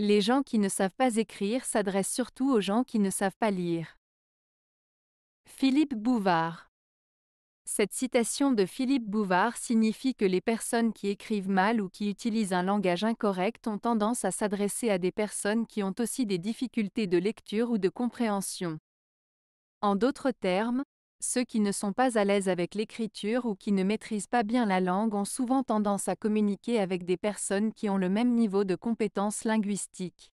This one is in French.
Les gens qui ne savent pas écrire s'adressent surtout aux gens qui ne savent pas lire. Philippe Bouvard Cette citation de Philippe Bouvard signifie que les personnes qui écrivent mal ou qui utilisent un langage incorrect ont tendance à s'adresser à des personnes qui ont aussi des difficultés de lecture ou de compréhension. En d'autres termes, ceux qui ne sont pas à l'aise avec l'écriture ou qui ne maîtrisent pas bien la langue ont souvent tendance à communiquer avec des personnes qui ont le même niveau de compétences linguistiques.